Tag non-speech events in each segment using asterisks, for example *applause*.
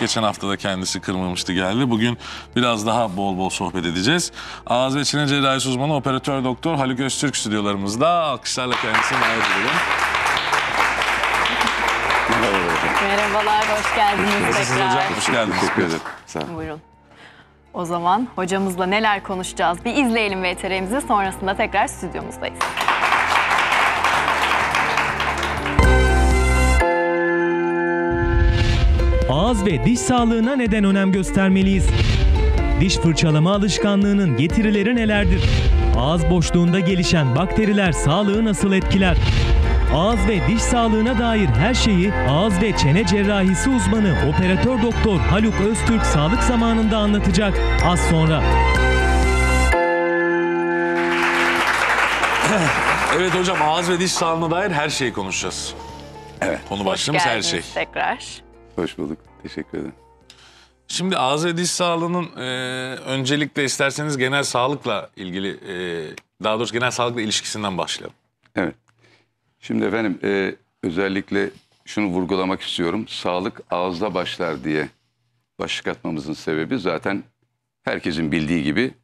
Geçen hafta da kendisi kırmamıştı geldi. Bugün biraz daha bol bol sohbet edeceğiz. Ağız ve çene cerrahisi uzmanı operatör doktor Haluk Öztürk stüdyolarımızda. Alkışlarla kendisini davet edelim. Merhaba hocam. Merhabalar, hoş geldiniz Nasılsınız tekrar. hocam? Hoş geldiniz. Teşekkür ederim. sen. Buyurun. O zaman hocamızla neler konuşacağız bir izleyelim VTR'mizi sonrasında tekrar stüdyomuzdayız. ağız ve diş sağlığına neden önem göstermeliyiz? Diş fırçalama alışkanlığının getirileri nelerdir? Ağız boşluğunda gelişen bakteriler sağlığı nasıl etkiler? Ağız ve diş sağlığına dair her şeyi ağız ve çene cerrahisi uzmanı operatör doktor Haluk Öztürk sağlık zamanında anlatacak az sonra. Evet hocam ağız ve diş sağlığına dair her şeyi konuşacağız. Evet. Konu başlığımız her şey. Tekrar. Hoş bulduk. Teşekkür ederim. Şimdi ağız ve diş sağlığının e, öncelikle isterseniz genel sağlıkla ilgili, e, daha doğrusu genel sağlıkla ilişkisinden başlayalım. Evet. Şimdi efendim e, özellikle şunu vurgulamak istiyorum. Sağlık ağızda başlar diye başlık atmamızın sebebi zaten herkesin bildiği gibi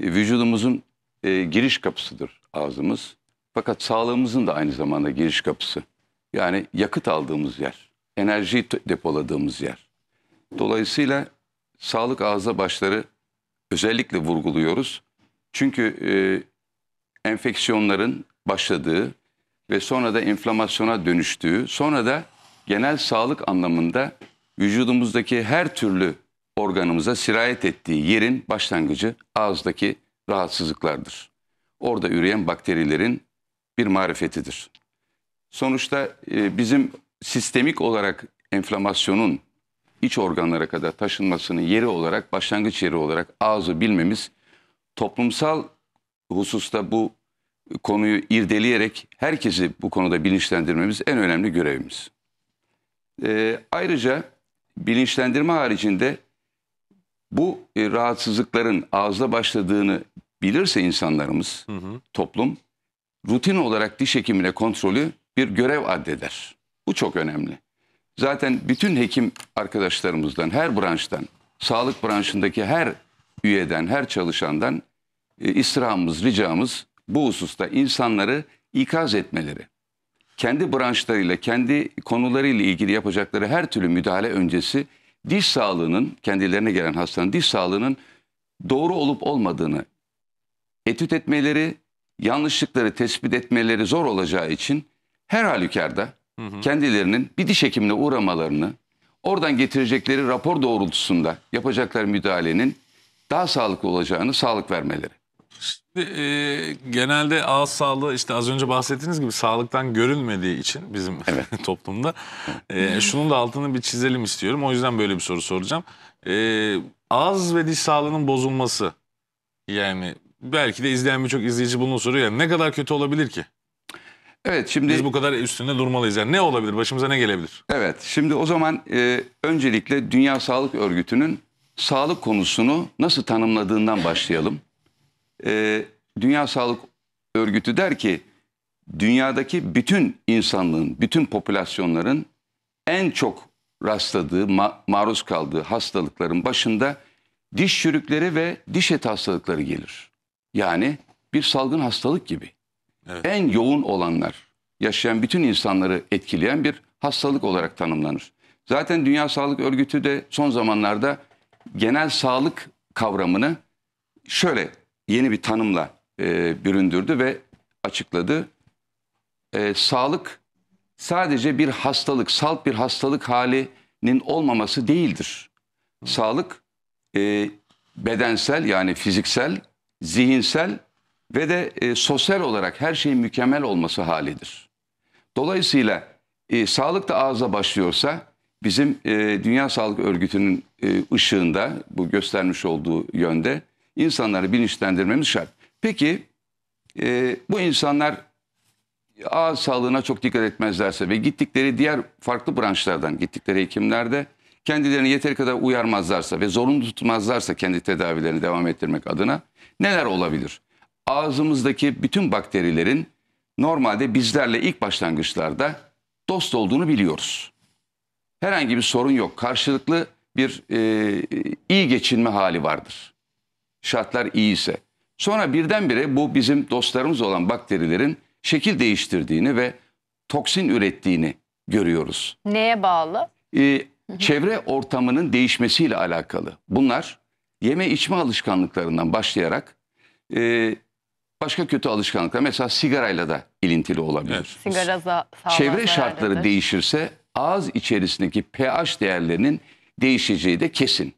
e, vücudumuzun e, giriş kapısıdır ağzımız. Fakat sağlığımızın da aynı zamanda giriş kapısı. Yani yakıt aldığımız yer enerji depoladığımız yer. Dolayısıyla sağlık ağızda başları özellikle vurguluyoruz. Çünkü e, enfeksiyonların başladığı ve sonra da inflamasyona dönüştüğü, sonra da genel sağlık anlamında vücudumuzdaki her türlü organımıza sirayet ettiği yerin başlangıcı ağızdaki rahatsızlıklardır. Orada üreyen bakterilerin bir marifetidir. Sonuçta e, bizim sistemik olarak enflamasyonun iç organlara kadar taşınmasının yeri olarak, başlangıç yeri olarak ağzı bilmemiz toplumsal hususta bu konuyu irdeleyerek herkesi bu konuda bilinçlendirmemiz en önemli görevimiz. Ee, ayrıca bilinçlendirme haricinde bu e, rahatsızlıkların ağızda başladığını bilirse insanlarımız, hı hı. toplum rutin olarak diş hekimine kontrolü bir görev addeder. Bu çok önemli. Zaten bütün hekim arkadaşlarımızdan, her branştan, sağlık branşındaki her üyeden, her çalışandan e, istirhamımız, ricamız bu hususta insanları ikaz etmeleri. Kendi branşlarıyla, kendi konularıyla ilgili yapacakları her türlü müdahale öncesi diş sağlığının, kendilerine gelen hastanın diş sağlığının doğru olup olmadığını etüt etmeleri, yanlışlıkları tespit etmeleri zor olacağı için her halükarda kendilerinin bir diş hekimine uğramalarını, oradan getirecekleri rapor doğrultusunda yapacakları müdahalenin daha sağlıklı olacağını sağlık vermeleri. Şimdi, e, genelde ağız sağlığı işte az önce bahsettiğiniz gibi sağlıktan görülmediği için bizim evet. *laughs* toplumda. E, şunun da altını bir çizelim istiyorum. O yüzden böyle bir soru soracağım. E, ağız ve diş sağlığının bozulması yani belki de izleyen birçok izleyici bunu soruyor. Yani ne kadar kötü olabilir ki? Evet şimdi biz bu kadar üstünde durmalıyız. Yani ne olabilir? Başımıza ne gelebilir? Evet. Şimdi o zaman e, öncelikle Dünya Sağlık Örgütü'nün sağlık konusunu nasıl tanımladığından başlayalım. E, Dünya Sağlık Örgütü der ki dünyadaki bütün insanlığın, bütün popülasyonların en çok rastladığı, ma maruz kaldığı hastalıkların başında diş çürükleri ve diş eti hastalıkları gelir. Yani bir salgın hastalık gibi. Evet. En yoğun olanlar yaşayan bütün insanları etkileyen bir hastalık olarak tanımlanır. Zaten Dünya Sağlık Örgütü de son zamanlarda genel sağlık kavramını şöyle yeni bir tanımla e, büründürdü ve açıkladı. E, sağlık sadece bir hastalık, salt bir hastalık halinin olmaması değildir. Sağlık e, bedensel yani fiziksel, zihinsel ve de e, sosyal olarak her şeyin mükemmel olması halidir. Dolayısıyla e, sağlık da ağza başlıyorsa bizim e, Dünya Sağlık Örgütü'nün e, ışığında bu göstermiş olduğu yönde insanları bilinçlendirmemiz şart. Peki e, bu insanlar ağız sağlığına çok dikkat etmezlerse ve gittikleri diğer farklı branşlardan gittikleri hekimlerde kendilerini yeteri kadar uyarmazlarsa ve zorunlu tutmazlarsa kendi tedavilerini devam ettirmek adına neler olabilir? ağzımızdaki bütün bakterilerin normalde bizlerle ilk başlangıçlarda dost olduğunu biliyoruz. Herhangi bir sorun yok. Karşılıklı bir e, e iyi geçinme hali vardır. Şartlar iyi ise. Sonra birdenbire bu bizim dostlarımız olan bakterilerin şekil değiştirdiğini ve toksin ürettiğini görüyoruz. Neye bağlı? Ee, çevre ortamının değişmesiyle alakalı. Bunlar yeme içme alışkanlıklarından başlayarak e, Başka kötü alışkanlıklar mesela sigarayla da ilintili olabilir. Evet. Sigara Çevre şartları zararlıdır. değişirse ağız içerisindeki pH değerlerinin değişeceği de kesin.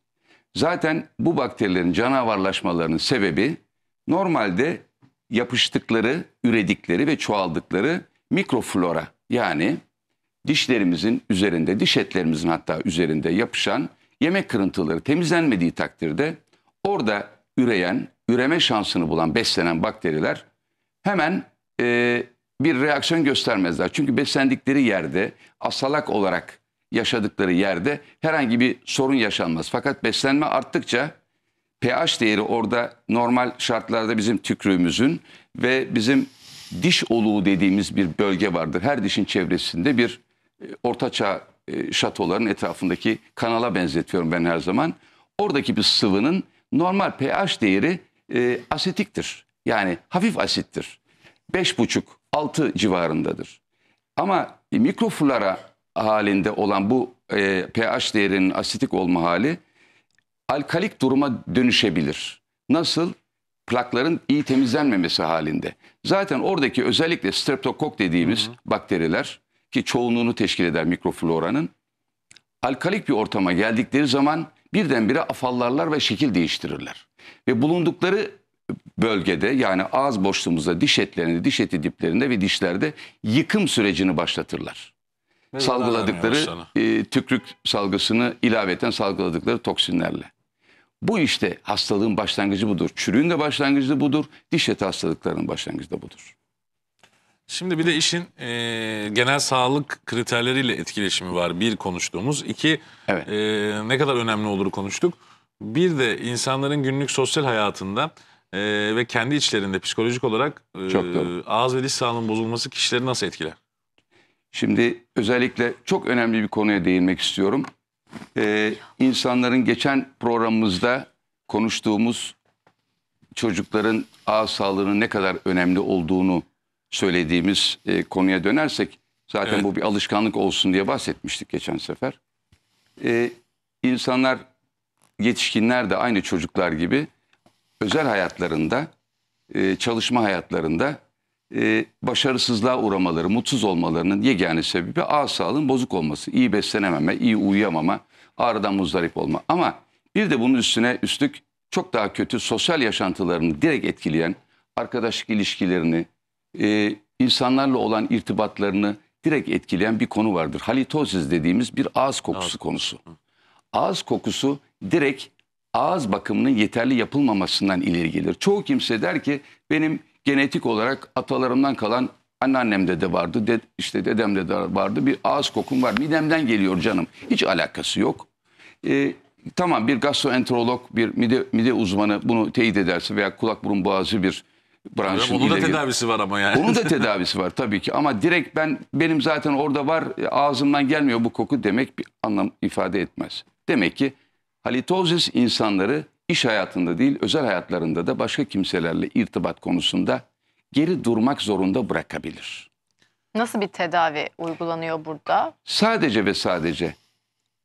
Zaten bu bakterilerin canavarlaşmalarının sebebi normalde yapıştıkları, üredikleri ve çoğaldıkları mikroflora yani dişlerimizin üzerinde, diş etlerimizin hatta üzerinde yapışan yemek kırıntıları temizlenmediği takdirde orada üreyen üreme şansını bulan beslenen bakteriler hemen e, bir reaksiyon göstermezler. Çünkü beslendikleri yerde asalak olarak yaşadıkları yerde herhangi bir sorun yaşanmaz. Fakat beslenme arttıkça pH değeri orada normal şartlarda bizim tükrüğümüzün ve bizim diş oluğu dediğimiz bir bölge vardır. Her dişin çevresinde bir e, ortaçağ e, şatoların etrafındaki kanala benzetiyorum ben her zaman. Oradaki bir sıvının normal pH değeri e, asetiktir. Yani hafif asittir. 5,5-6 civarındadır. Ama mikroflora halinde olan bu e, pH değerinin asitik olma hali alkalik duruma dönüşebilir. Nasıl? Plakların iyi temizlenmemesi halinde. Zaten oradaki özellikle streptokok dediğimiz hı hı. bakteriler ki çoğunluğunu teşkil eder mikrofloranın alkalik bir ortama geldikleri zaman birdenbire afallarlar ve şekil değiştirirler. Ve bulundukları bölgede yani ağız boşluğumuzda diş etlerinde, diş eti diplerinde ve dişlerde yıkım sürecini başlatırlar. Ve salgıladıkları e, tükürük salgısını ilaveten salgıladıkları toksinlerle. Bu işte hastalığın başlangıcı budur. Çürüğün de başlangıcı budur. Diş eti hastalıklarının başlangıcı da budur. Şimdi bir de işin e, genel sağlık kriterleriyle etkileşimi var. Bir konuştuğumuz, iki evet. e, ne kadar önemli olur konuştuk. Bir de insanların günlük sosyal hayatında e, ve kendi içlerinde psikolojik olarak e, ağız ve diş sağlığının bozulması kişileri nasıl etkiler? Şimdi özellikle çok önemli bir konuya değinmek istiyorum. Ee, insanların geçen programımızda konuştuğumuz çocukların ağız sağlığının ne kadar önemli olduğunu söylediğimiz e, konuya dönersek zaten evet. bu bir alışkanlık olsun diye bahsetmiştik geçen sefer. E, insanlar insanlar yetişkinler de aynı çocuklar gibi özel hayatlarında, e, çalışma hayatlarında e, başarısızlığa uğramaları, mutsuz olmalarının yegane sebebi ağ sağlığın bozuk olması. iyi beslenememe, iyi uyuyamama, ağrıdan muzdarip olma. Ama bir de bunun üstüne üstlük çok daha kötü sosyal yaşantılarını direkt etkileyen arkadaşlık ilişkilerini, e, insanlarla olan irtibatlarını direkt etkileyen bir konu vardır. Halitosis dediğimiz bir ağız kokusu evet. konusu. Ağız kokusu direkt ağız bakımının yeterli yapılmamasından ileri gelir. Çoğu kimse der ki benim genetik olarak atalarımdan kalan anneannemde de vardı, de, işte dedemde de vardı bir ağız kokum var. Midemden geliyor canım. Hiç alakası yok. Ee, tamam bir gastroenterolog, bir mide, mide uzmanı bunu teyit ederse veya kulak burun boğazı bir branşın Onun da tedavisi var ama yani. Onun da tedavisi var tabii ki ama direkt ben benim zaten orada var e, ağzımdan gelmiyor bu koku demek bir anlam ifade etmez. Demek ki Halitozis insanları iş hayatında değil özel hayatlarında da başka kimselerle irtibat konusunda geri durmak zorunda bırakabilir. Nasıl bir tedavi uygulanıyor burada? Sadece ve sadece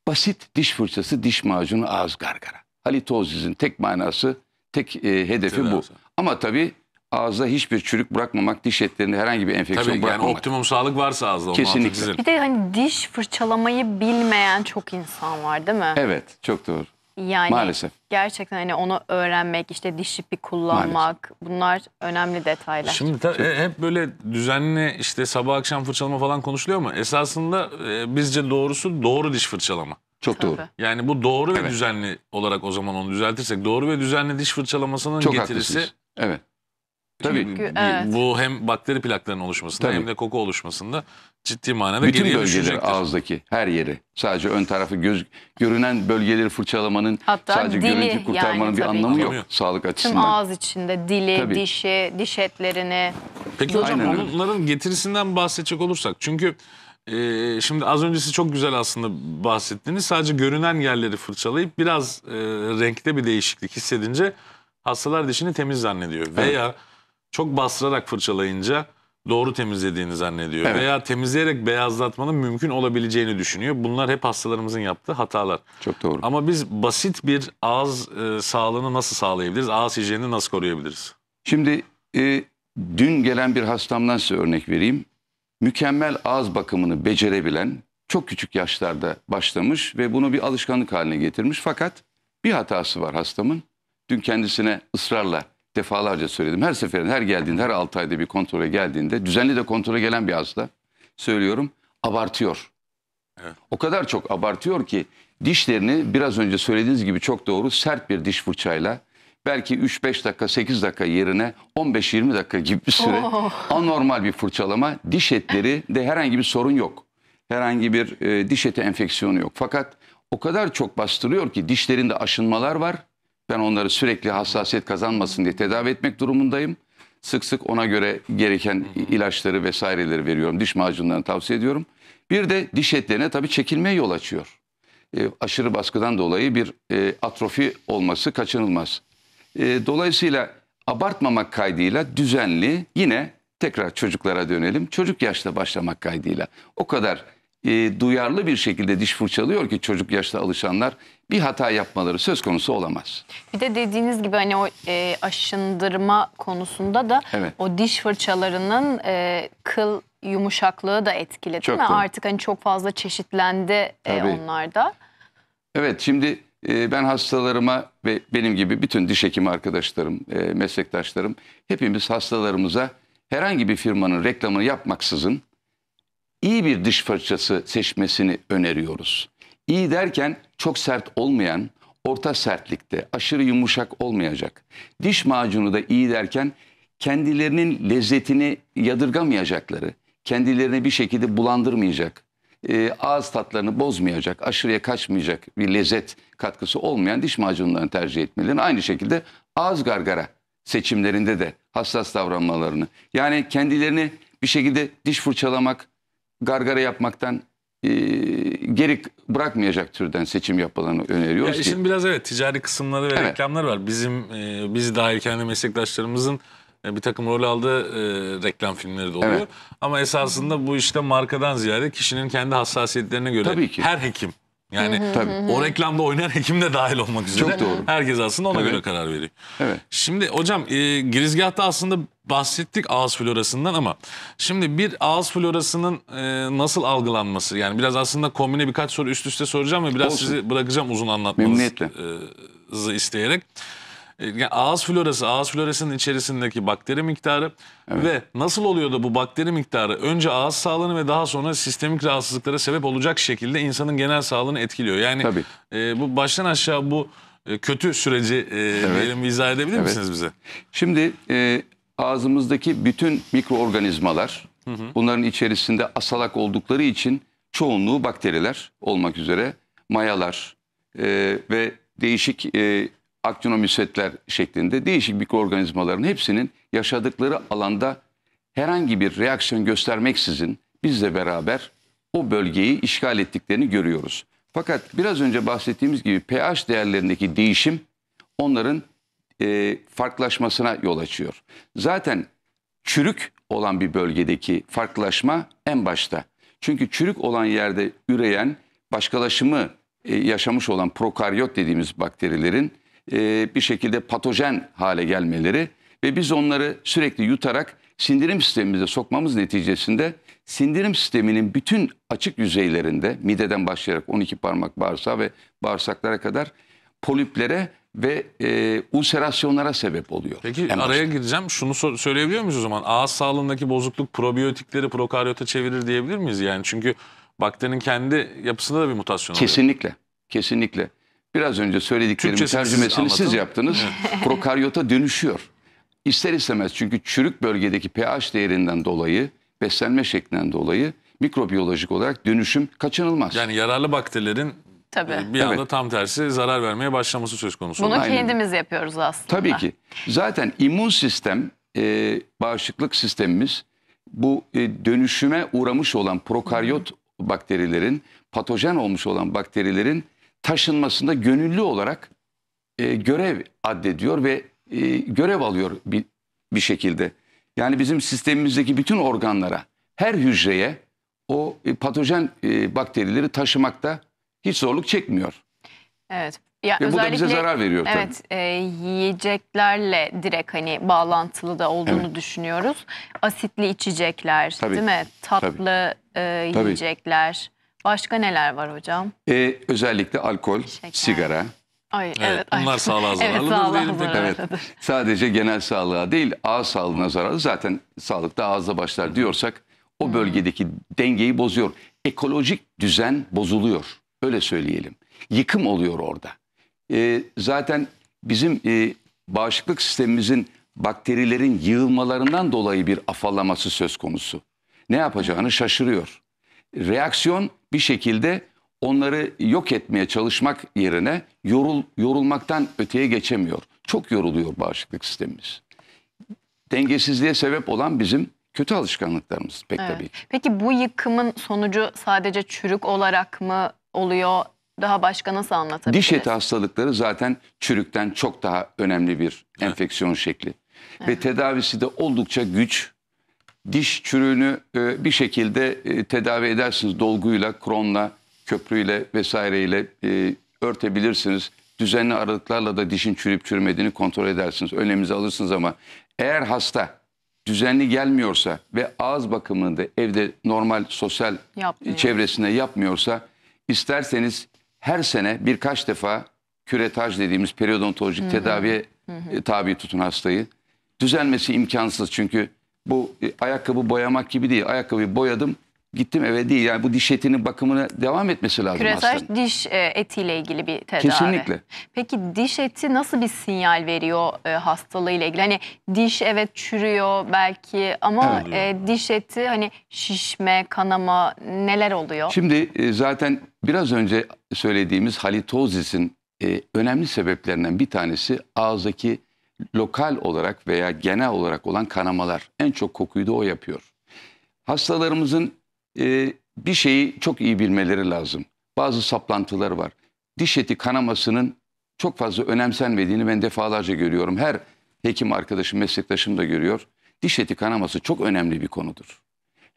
basit diş fırçası, diş macunu, ağız gargara. Halitozis'in tek manası, tek e, hedefi Tedavisi. bu. Ama tabii ağızda hiçbir çürük bırakmamak, diş etlerinde herhangi bir enfeksiyon Tabii, bırakmamak. Yani optimum sağlık varsa ağızda Kesinlikle. Bir de hani diş fırçalamayı bilmeyen çok insan var değil mi? Evet, çok doğru. Yani Maalesef. gerçekten hani onu öğrenmek, işte diş ipi kullanmak Maalesef. bunlar önemli detaylar. Şimdi ta, e, hep böyle düzenli işte sabah akşam fırçalama falan konuşuluyor mu? esasında e, bizce doğrusu doğru diş fırçalama. Çok Tabii. doğru. Yani bu doğru evet. ve düzenli olarak o zaman onu düzeltirsek doğru ve düzenli diş fırçalamasının Çok getirisi haklısınız. evet. Tabii Çünkü, evet. bu hem bakteri plaklarının oluşmasında Tabii. hem de koku oluşmasında ciddi manada Bütün geriye bölgeleri ağızdaki her yeri sadece ön tarafı göz, görünen bölgeleri fırçalamanın Hatta sadece dili, görüntü kurtarmanın yani, bir anlamı ki. yok sağlık açısından. Tüm ağız içinde dili, Tabii. dişi, diş etlerini. Peki hocam bunların getirisinden bahsedecek olursak çünkü ee, şimdi az öncesi çok güzel aslında bahsettiğiniz Sadece görünen yerleri fırçalayıp biraz e, renkte bir değişiklik hissedince hastalar dişini temiz zannediyor. Evet. Veya çok bastırarak fırçalayınca doğru temizlediğini zannediyor. Evet. Veya temizleyerek beyazlatmanın mümkün olabileceğini düşünüyor. Bunlar hep hastalarımızın yaptığı hatalar. Çok doğru. Ama biz basit bir ağız e, sağlığını nasıl sağlayabiliriz? Ağız hijyenini nasıl koruyabiliriz? Şimdi e, dün gelen bir hastamdan size örnek vereyim. Mükemmel ağız bakımını becerebilen çok küçük yaşlarda başlamış ve bunu bir alışkanlık haline getirmiş. Fakat bir hatası var hastamın. Dün kendisine ısrarla defalarca söyledim. Her seferinde, her geldiğinde, her 6 ayda bir kontrole geldiğinde, düzenli de kontrole gelen bir hasta söylüyorum, abartıyor. O kadar çok abartıyor ki dişlerini biraz önce söylediğiniz gibi çok doğru sert bir diş fırçayla belki 3-5 dakika 8 dakika yerine 15-20 dakika gibi bir süre oh. anormal bir fırçalama diş etleri de herhangi bir sorun yok. Herhangi bir e, diş eti enfeksiyonu yok. Fakat o kadar çok bastırıyor ki dişlerinde aşınmalar var ben onları sürekli hassasiyet kazanmasın diye tedavi etmek durumundayım. Sık sık ona göre gereken ilaçları vesaireleri veriyorum. Diş macunlarını tavsiye ediyorum. Bir de diş etlerine tabii çekilmeye yol açıyor. E, aşırı baskıdan dolayı bir e, atrofi olması kaçınılmaz. E, dolayısıyla abartmamak kaydıyla düzenli yine tekrar çocuklara dönelim. Çocuk yaşta başlamak kaydıyla. O kadar e, duyarlı bir şekilde diş fırçalıyor ki çocuk yaşta alışanlar bir hata yapmaları söz konusu olamaz. Bir de dediğiniz gibi hani o e, aşındırma konusunda da evet. o diş fırçalarının e, kıl yumuşaklığı da etkili değil mi? Doğru. Artık hani çok fazla çeşitlendi e, Tabii. e, onlarda. Evet şimdi e, ben hastalarıma ve benim gibi bütün diş hekimi arkadaşlarım, e, meslektaşlarım hepimiz hastalarımıza herhangi bir firmanın reklamını yapmaksızın iyi bir diş fırçası seçmesini öneriyoruz. İyi derken çok sert olmayan, orta sertlikte, aşırı yumuşak olmayacak. Diş macunu da iyi derken kendilerinin lezzetini yadırgamayacakları, kendilerini bir şekilde bulandırmayacak, e, ağız tatlarını bozmayacak, aşırıya kaçmayacak bir lezzet katkısı olmayan diş macunlarını tercih etmelerini. Aynı şekilde ağız gargara seçimlerinde de hassas davranmalarını. Yani kendilerini bir şekilde diş fırçalamak, gargara yapmaktan e, geri bırakmayacak türden seçim yapılanı öneriyoruz ya ki. Şimdi biraz evet ticari kısımları ve evet. reklamlar var. Bizim e, biz dahil kendi meslektaşlarımızın e, bir takım rol aldığı e, reklam filmleri de oluyor. Evet. Ama esasında bu işte markadan ziyade kişinin kendi hassasiyetlerine göre Tabii ki. her hekim yani Tabii. o reklamda oynayan *laughs* hekim de dahil olmak üzere. Çok doğru. Herkes aslında ona Evet. göre karar veriyor. Evet. Şimdi hocam e, girizgahta aslında bahsettik ağız florasından ama şimdi bir ağız florasının e, nasıl algılanması yani biraz aslında kombine birkaç soru üst üste soracağım ve biraz Olsun. sizi bırakacağım uzun anlatmanızı Memnuniyetle. E, isteyerek. E, yani ağız florası, ağız florasının içerisindeki bakteri miktarı evet. ve nasıl oluyor da bu bakteri miktarı önce ağız sağlığını ve daha sonra sistemik rahatsızlıklara sebep olacak şekilde insanın genel sağlığını etkiliyor. Yani Tabii. E, bu baştan aşağı bu e, kötü süreci e, evet. diyelim izah edebilir evet. misiniz bize? Şimdi e, ağzımızdaki bütün mikroorganizmalar hı hı. bunların içerisinde asalak oldukları için çoğunluğu bakteriler olmak üzere mayalar e, ve değişik e, aktinomüsetler şeklinde değişik mikroorganizmaların hepsinin yaşadıkları alanda herhangi bir reaksiyon göstermeksizin bizle beraber o bölgeyi işgal ettiklerini görüyoruz. Fakat biraz önce bahsettiğimiz gibi pH değerlerindeki değişim onların e, farklılaşmasına yol açıyor. Zaten çürük olan bir bölgedeki farklılaşma en başta. Çünkü çürük olan yerde üreyen başkalaşımı e, yaşamış olan prokaryot dediğimiz bakterilerin e, bir şekilde patojen hale gelmeleri ve biz onları sürekli yutarak sindirim sistemimize sokmamız neticesinde sindirim sisteminin bütün açık yüzeylerinde mideden başlayarak 12 parmak bağırsağı ve bağırsaklara kadar poliplere ve e, ulserasyonlara sebep oluyor. Peki araya gireceğim. Şunu so- söyleyebiliyor muyuz o zaman? Ağız sağlığındaki bozukluk probiyotikleri prokaryota çevirir diyebilir miyiz yani? Çünkü bakterinin kendi yapısında da bir mutasyon oluyor. Kesinlikle. Kesinlikle. Biraz önce söylediklerimin Türkçesini siz tercümesini siz yaptınız. *laughs* Prokaryota dönüşüyor. İster istemez çünkü çürük bölgedeki pH değerinden dolayı, beslenme şeklinden dolayı mikrobiyolojik olarak dönüşüm kaçınılmaz. Yani yararlı bakterilerin Tabii. E, bir anda Evet. tam tersi zarar vermeye başlaması söz konusu. Bunu Aynen. kendimiz yapıyoruz aslında. Tabii ki. Zaten immün sistem, e, bağışıklık sistemimiz bu e, dönüşüme uğramış olan prokaryot bakterilerin, patojen olmuş olan bakterilerin taşınmasında gönüllü olarak e, görev addediyor ve e, görev alıyor bir, bir şekilde. Yani bizim sistemimizdeki bütün organlara, her hücreye o e, patojen e, bakterileri taşımakta hiç zorluk çekmiyor. Evet. Ya Ve bu da bize zarar veriyor tabii. Evet, e, yiyeceklerle direkt hani bağlantılı da olduğunu evet. düşünüyoruz. Asitli içecekler, tabii. değil mi? Tatlı e, tabii. E, yiyecekler. Tabii. Başka neler var hocam? Ee, özellikle alkol, Şeker. sigara. Ay, evet, evet, bunlar sağlığa *laughs* zararlıdır. Evet, sağlığa zararlıdır. Evet. Sadece genel sağlığa değil ağız sağlığına zararlı. Zaten sağlık da ağızda başlar diyorsak o bölgedeki dengeyi bozuyor. Ekolojik düzen bozuluyor. Öyle söyleyelim. Yıkım oluyor orada. Ee, zaten bizim e, bağışıklık sistemimizin bakterilerin yığılmalarından dolayı bir afallaması söz konusu. Ne yapacağını şaşırıyor. Reaksiyon bir şekilde onları yok etmeye çalışmak yerine yorul, yorulmaktan öteye geçemiyor. Çok yoruluyor bağışıklık sistemimiz. Dengesizliğe sebep olan bizim kötü alışkanlıklarımız pek evet. tabii ki. Peki bu yıkımın sonucu sadece çürük olarak mı oluyor? Daha başka nasıl anlatabiliriz? Diş eti hastalıkları zaten çürükten çok daha önemli bir enfeksiyon şekli. Evet. Ve tedavisi de oldukça güç diş çürüğünü e, bir şekilde e, tedavi edersiniz. Dolguyla, kronla, köprüyle vesaireyle e, örtebilirsiniz. Düzenli aralıklarla da dişin çürüp çürümediğini kontrol edersiniz. önlemizi alırsınız ama eğer hasta düzenli gelmiyorsa ve ağız bakımını da evde normal sosyal Yapmıyor. çevresinde yapmıyorsa isterseniz her sene birkaç defa küretaj dediğimiz periodontolojik Hı -hı. tedaviye Hı -hı. tabi tutun hastayı. Düzelmesi imkansız çünkü bu e, ayakkabı boyamak gibi değil. Ayakkabıyı boyadım gittim eve değil. Yani bu diş etinin bakımına devam etmesi lazım Küresel aslında. diş e, etiyle ilgili bir tedavi. Kesinlikle. Peki diş eti nasıl bir sinyal veriyor e, hastalığıyla ilgili? Hani diş evet çürüyor belki ama evet. E, diş eti hani şişme, kanama neler oluyor? Şimdi zaten biraz önce söylediğimiz halitozisin e, önemli sebeplerinden bir tanesi ağızdaki lokal olarak veya genel olarak olan kanamalar. En çok kokuyu da o yapıyor. Hastalarımızın e, bir şeyi çok iyi bilmeleri lazım. Bazı saplantılar var. Diş eti kanamasının çok fazla önemsenmediğini ben defalarca görüyorum. Her hekim arkadaşım, meslektaşım da görüyor. Diş eti kanaması çok önemli bir konudur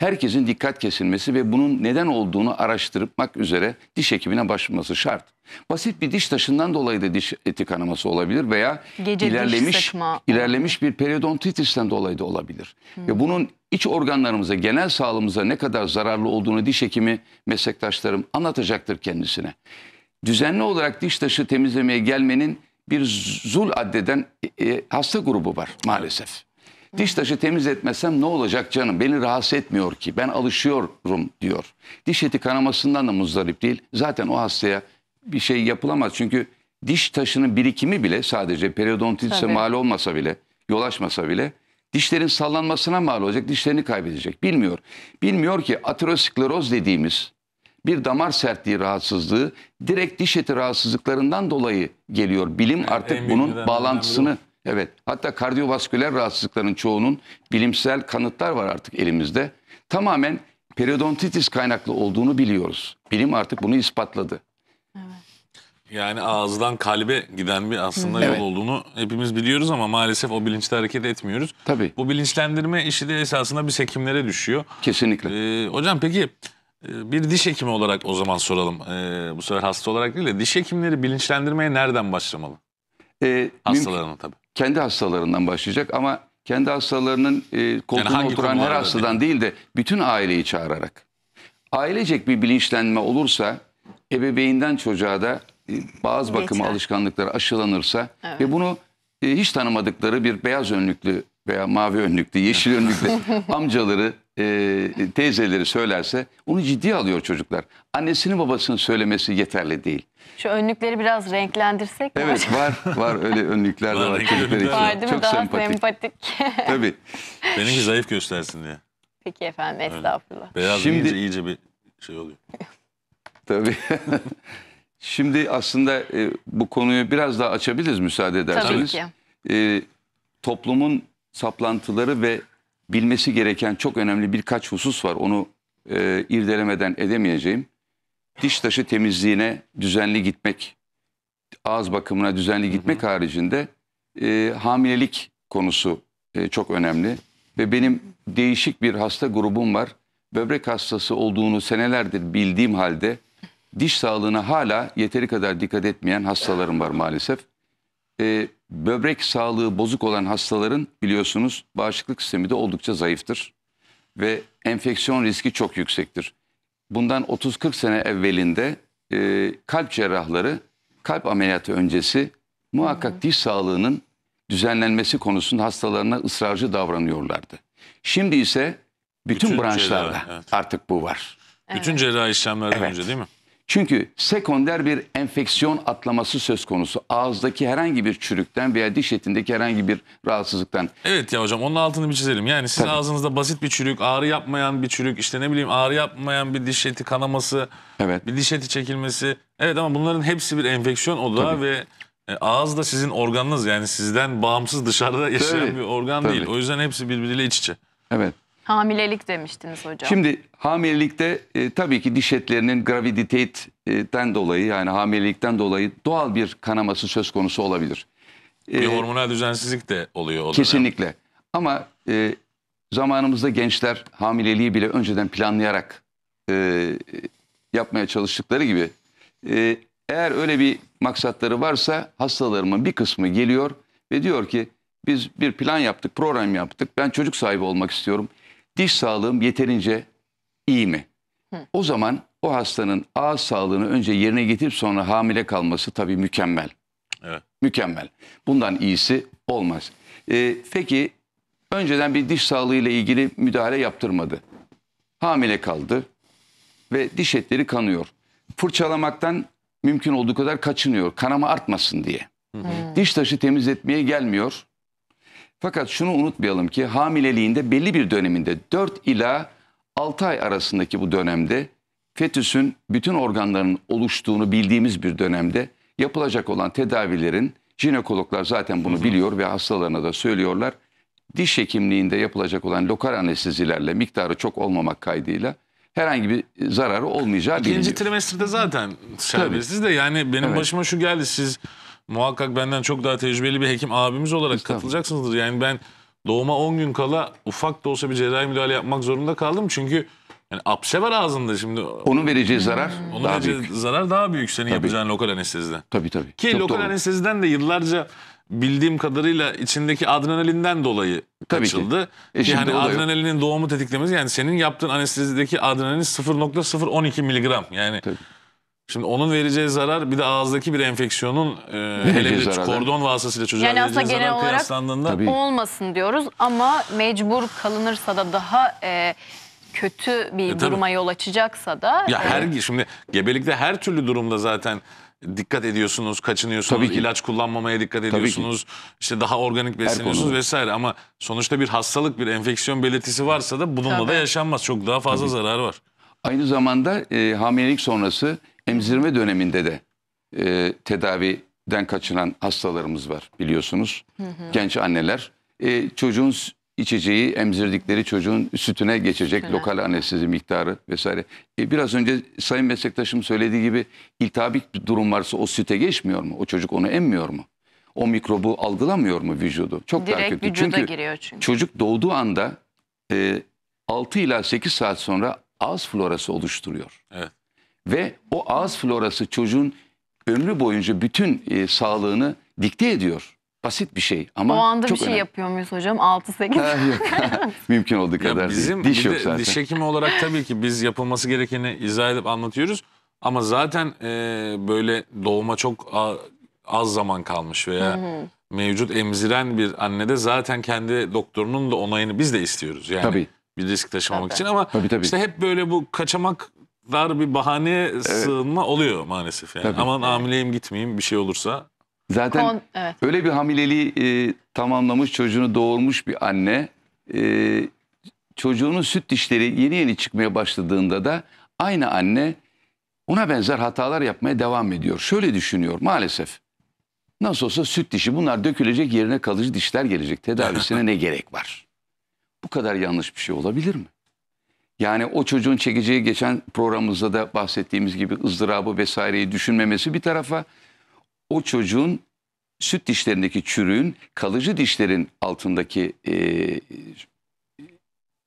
herkesin dikkat kesilmesi ve bunun neden olduğunu araştırmak üzere diş hekimine başvurması şart. Basit bir diş taşından dolayı da diş eti kanaması olabilir veya Gece ilerlemiş ilerlemiş bir periodontitis'ten dolayı da olabilir. Hmm. Ve bunun iç organlarımıza, genel sağlığımıza ne kadar zararlı olduğunu diş hekimi meslektaşlarım anlatacaktır kendisine. Düzenli olarak diş taşı temizlemeye gelmenin bir zul addeden e, e, hasta grubu var maalesef. Diş taşı temiz etmesem ne olacak canım? Beni rahatsız etmiyor ki. Ben alışıyorum diyor. Diş eti kanamasından da muzdarip değil. Zaten o hastaya bir şey yapılamaz. Çünkü diş taşının birikimi bile sadece periodontitse mal olmasa bile, yol açmasa bile dişlerin sallanmasına mal olacak. Dişlerini kaybedecek. Bilmiyor. Bilmiyor ki ateroskleroz dediğimiz bir damar sertliği rahatsızlığı direkt diş eti rahatsızlıklarından dolayı geliyor. Bilim artık yani bunun bağlantısını önemli Evet. Hatta kardiyovasküler rahatsızlıkların çoğunun bilimsel kanıtlar var artık elimizde. Tamamen periodontitis kaynaklı olduğunu biliyoruz. Bilim artık bunu ispatladı. Yani ağızdan kalbe giden bir aslında yol olduğunu hepimiz biliyoruz ama maalesef o bilinçle hareket etmiyoruz. Tabii. Bu bilinçlendirme işi de esasında bir hekimlere düşüyor. Kesinlikle. Ee, hocam peki e, bir diş hekimi olarak o zaman soralım. Ee, bu sefer hasta olarak değil de diş hekimleri bilinçlendirmeye nereden başlamalı? Ee, mümkün- tabii kendi hastalarından başlayacak ama kendi hastalarının e, koltuğuna yani oturan her hastadan değil de bütün aileyi çağırarak. Ailecek bir bilinçlenme olursa ebeveynden çocuğa da e, bazı bakım alışkanlıkları aşılanırsa evet. ve bunu e, hiç tanımadıkları bir beyaz önlüklü veya mavi önlüklü, yeşil *laughs* önlüklü amcaları, e, teyzeleri söylerse onu ciddiye alıyor çocuklar. annesini babasının söylemesi yeterli değil. Şu önlükleri biraz renklendirsek mi? Evet var var öyle önlükler de Var, var. Çok Daha sempatik. sempatik. *laughs* Tabii. Benimki zayıf göstersin diye. Peki efendim estağfurullah. Beyaz Şimdi- deyince iyice bir şey oluyor. *laughs* Tabii. Şimdi aslında e, bu konuyu biraz daha açabiliriz müsaade Tabii ederseniz. ki. E, toplumun saplantıları ve bilmesi gereken çok önemli birkaç husus var. Onu e, irdelemeden edemeyeceğim diş taşı temizliğine düzenli gitmek, ağız bakımına düzenli gitmek haricinde e, hamilelik konusu e, çok önemli. Ve benim değişik bir hasta grubum var. Böbrek hastası olduğunu senelerdir bildiğim halde diş sağlığına hala yeteri kadar dikkat etmeyen hastalarım var maalesef. E, böbrek sağlığı bozuk olan hastaların biliyorsunuz bağışıklık sistemi de oldukça zayıftır. Ve enfeksiyon riski çok yüksektir bundan 30-40 sene evvelinde e, kalp cerrahları kalp ameliyatı öncesi muhakkak diş sağlığının düzenlenmesi konusunda hastalarına ısrarcı davranıyorlardı. Şimdi ise bütün, bütün branşlarda cerrahi, evet. artık bu var. Bütün cerrahi işlemlerden Evet. önce değil mi? Çünkü sekonder bir enfeksiyon atlaması söz konusu. Ağızdaki herhangi bir çürükten veya diş etindeki herhangi bir rahatsızlıktan. Evet ya hocam onun altını bir çizelim. Yani sizin Tabii. ağzınızda basit bir çürük, ağrı yapmayan bir çürük, işte ne bileyim ağrı yapmayan bir diş eti kanaması, evet. bir diş eti çekilmesi. Evet ama bunların hepsi bir enfeksiyon odağı Tabii. ve e, ağız da sizin organınız yani sizden bağımsız dışarıda yaşayan Tabii. bir organ Tabii. değil. O yüzden hepsi birbiriyle iç içe. Evet. Hamilelik demiştiniz hocam. Şimdi hamilelikte e, tabii ki diş etlerinin graviditetten dolayı yani hamilelikten dolayı doğal bir kanaması söz konusu olabilir. Bir e, hormonal düzensizlik de oluyor. O kesinlikle. Dönem. Ama e, zamanımızda gençler hamileliği bile önceden planlayarak e, yapmaya çalıştıkları gibi e, eğer öyle bir maksatları varsa hastalarımın bir kısmı geliyor ve diyor ki biz bir plan yaptık, program yaptık. Ben çocuk sahibi olmak istiyorum diş sağlığım yeterince iyi mi? Hı. O zaman o hastanın ağız sağlığını önce yerine getirip sonra hamile kalması tabii mükemmel. Evet. Mükemmel. Bundan iyisi olmaz. Ee, peki önceden bir diş sağlığı ile ilgili müdahale yaptırmadı. Hamile kaldı ve diş etleri kanıyor. Fırçalamaktan mümkün olduğu kadar kaçınıyor. Kanama artmasın diye. Hı hı. Diş taşı temizletmeye gelmiyor. Fakat şunu unutmayalım ki hamileliğinde belli bir döneminde 4 ila 6 ay arasındaki bu dönemde fetüsün bütün organlarının oluştuğunu bildiğimiz bir dönemde yapılacak olan tedavilerin jinekologlar zaten bunu biliyor ve hastalarına da söylüyorlar. Diş hekimliğinde yapılacak olan lokal anestezilerle miktarı çok olmamak kaydıyla herhangi bir zararı olmayacağı biliniyor. İkinci trimesterde zaten serbestsiniz de yani benim evet. başıma şu geldi siz muhakkak benden çok daha tecrübeli bir hekim abimiz olarak katılacaksınızdır. Yani ben doğuma 10 gün kala ufak da olsa bir cerrahi müdahale yapmak zorunda kaldım. Çünkü yani apse var ağzında şimdi. Onun vereceği zarar Onun daha vereceği büyük. zarar daha büyük senin tabii. yapacağın lokal anesteziden. Tabii tabii. Ki Çok lokal doğru. anesteziden de yıllarca bildiğim kadarıyla içindeki adrenalinden dolayı Tabii kaçıldı. E ki. E yani adrenalinin doğumu tetiklemesi yani senin yaptığın anestezideki adrenalin 0.012 miligram. Yani Tabii. Şimdi onun vereceği zarar bir de ağızdaki bir enfeksiyonun e, hele bir kordon vasıtasıyla çocuğa yani vereceği aslında genel zarar olarak kıyaslandığında... Tabii. olmasın diyoruz ama mecbur kalınırsa da daha e, kötü bir E, duruma yol açacaksa da Ya e, her şimdi gebelikte her türlü durumda zaten dikkat ediyorsunuz, kaçınıyorsunuz, Tabii ki. ilaç kullanmamaya dikkat ki. ediyorsunuz. işte daha organik besleniyorsunuz vesaire ama sonuçta bir hastalık, bir enfeksiyon belirtisi varsa da bununla da yaşanmaz. Çok daha fazla zararı var. Aynı zamanda e, hamilelik sonrası Emzirme döneminde de e, tedaviden kaçınan hastalarımız var biliyorsunuz. Hı hı. Genç anneler e, çocuğun içeceği emzirdikleri çocuğun sütüne geçecek Sütüne. lokal anestezi miktarı vesaire. E, biraz önce sayın meslektaşım söylediği gibi iltihabik bir durum varsa o süte geçmiyor mu? O çocuk onu emmiyor mu? O mikrobu algılamıyor mu vücudu? Çok Direkt kötü. vücuda çünkü giriyor çünkü. Çocuk doğduğu anda e, 6 ila 8 saat sonra ağız florası oluşturuyor. Evet. Ve o ağız florası çocuğun ömrü boyunca bütün e, sağlığını dikte ediyor. Basit bir şey ama o anda çok bir şey önemli. yapıyor muyuz hocam? 6-8 yok. *laughs* Mümkün olduğu kadar ya bizim, Diş yok zaten. Diş hekimi olarak tabii ki biz yapılması gerekeni izah edip anlatıyoruz. Ama zaten e, böyle doğuma çok az zaman kalmış veya hı hı. mevcut emziren bir annede zaten kendi doktorunun da onayını biz de istiyoruz. Yani tabii. bir risk taşımamak tabii. için ama tabii, tabii. işte hep böyle bu kaçamak dar bir bahane evet. sığınma oluyor maalesef yani. Tabii. Aman hamileyim gitmeyeyim bir şey olursa. Zaten Kon, evet. öyle bir hamileliği e, tamamlamış çocuğunu doğurmuş bir anne e, çocuğunun süt dişleri yeni yeni çıkmaya başladığında da aynı anne ona benzer hatalar yapmaya devam ediyor. Şöyle düşünüyor maalesef. Nasıl olsa süt dişi bunlar dökülecek yerine kalıcı dişler gelecek. Tedavisine *laughs* ne gerek var? Bu kadar yanlış bir şey olabilir mi? Yani o çocuğun çekeceği geçen programımızda da bahsettiğimiz gibi ızdırabı vesaireyi düşünmemesi bir tarafa o çocuğun süt dişlerindeki çürüğün kalıcı dişlerin altındaki e,